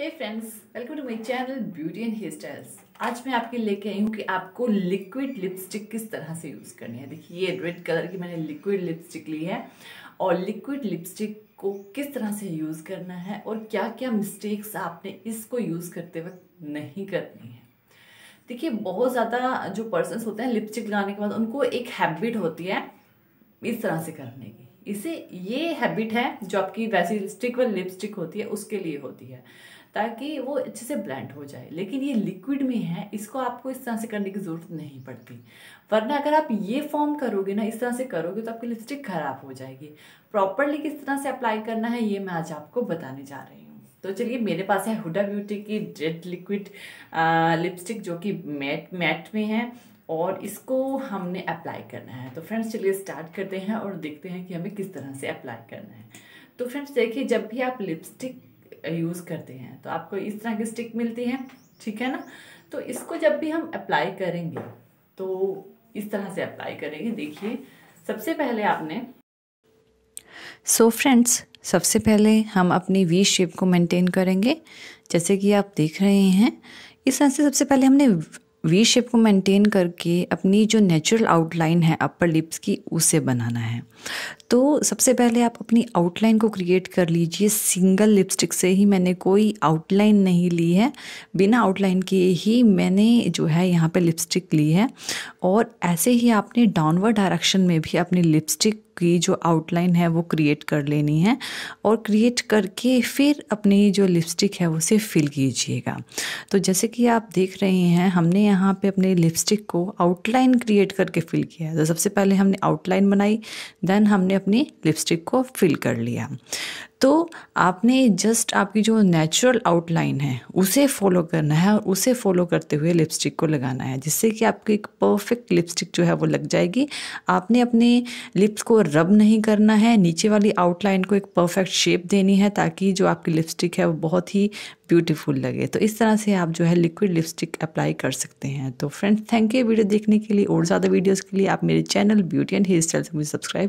hey friends welcome to my channel beauty and hair styles आज मैं आपके लेके आई हूँ कि आपको लिक्विड लिपस्टिक किस तरह से यूज़ करनी है देखिए ये रेड कलर की मैंने लिक्विड लिपस्टिक ली है और लिक्विड लिपस्टिक को किस तरह से यूज़ करना है और क्या क्या मिस्टेक्स आपने इसको यूज़ करते वक्त नहीं करनी है देखिए बहुत ज़्यादा जो पर्सनस होते हैं लिपस्टिक लगाने के बाद उनको एक हैबिट होती है इस तरह से करने की इसे ये हैबिट है जो आपकी वैसी स्टिक व लिपस्टिक होती है उसके लिए होती है ताकि वो अच्छे से ब्लेंड हो जाए लेकिन ये लिक्विड में है इसको आपको इस तरह से करने की ज़रूरत नहीं पड़ती वरना अगर आप ये फॉर्म करोगे ना इस तरह से करोगे तो आपकी लिपस्टिक ख़राब हो जाएगी प्रॉपरली किस तरह से अप्लाई करना है ये मैं आज आपको बताने जा रही हूँ तो चलिए मेरे पास है हुडा ब्यूटी की जेट लिक्विड लिपस्टिक जो कि मैट मैट में है और इसको हमने अप्लाई करना है तो फ्रेंड्स चलिए स्टार्ट करते हैं और देखते हैं कि हमें किस तरह से अप्लाई करना है तो फ्रेंड्स देखिए जब भी आप लिपस्टिक यूज़ करते हैं तो आपको इस तरह की स्टिक मिलती है ठीक है ना तो इसको जब भी हम अप्लाई करेंगे तो इस तरह से अप्लाई करेंगे देखिए सबसे पहले आपने सो so फ्रेंड्स सबसे पहले हम अपनी वी शेप को मेंटेन करेंगे जैसे कि आप देख रहे हैं इस तरह से सबसे पहले हमने वी शेप को मेंटेन करके अपनी जो नेचुरल आउटलाइन है अपर लिप्स की उसे बनाना है तो सबसे पहले आप अपनी आउटलाइन को क्रिएट कर लीजिए सिंगल लिपस्टिक से ही मैंने कोई आउटलाइन नहीं ली है बिना आउटलाइन के ही मैंने जो है यहाँ पे लिपस्टिक ली है और ऐसे ही आपने डाउनवर्ड डायरेक्शन में भी अपनी लिपस्टिक की जो आउटलाइन है वो क्रिएट कर लेनी है और क्रिएट करके फिर अपनी जो लिपस्टिक है उसे फिल कीजिएगा तो जैसे कि आप देख रहे हैं हमने यहाँ पे अपने लिपस्टिक को आउटलाइन क्रिएट करके फिल किया तो सबसे पहले हमने आउटलाइन बनाई देन हमने अपनी लिपस्टिक को फिल कर लिया तो आपने जस्ट आपकी जो नेचुरल आउटलाइन है उसे फॉलो करना है और उसे फॉलो करते हुए लिपस्टिक को लगाना है जिससे कि आपकी एक परफेक्ट लिपस्टिक जो है वो लग जाएगी आपने अपने लिप्स को रब नहीं करना है नीचे वाली आउटलाइन को एक परफेक्ट शेप देनी है ताकि जो आपकी लिपस्टिक है वो बहुत ही ब्यूटीफुल लगे तो इस तरह से आप जो है लिक्विड लिपस्टिक अप्लाई कर सकते हैं तो फ्रेंड्स थैंक यू वीडियो देखने के लिए और ज़्यादा वीडियोज़ के लिए आप मेरे channel beauty and hair style से मुझे सब्सक्राइब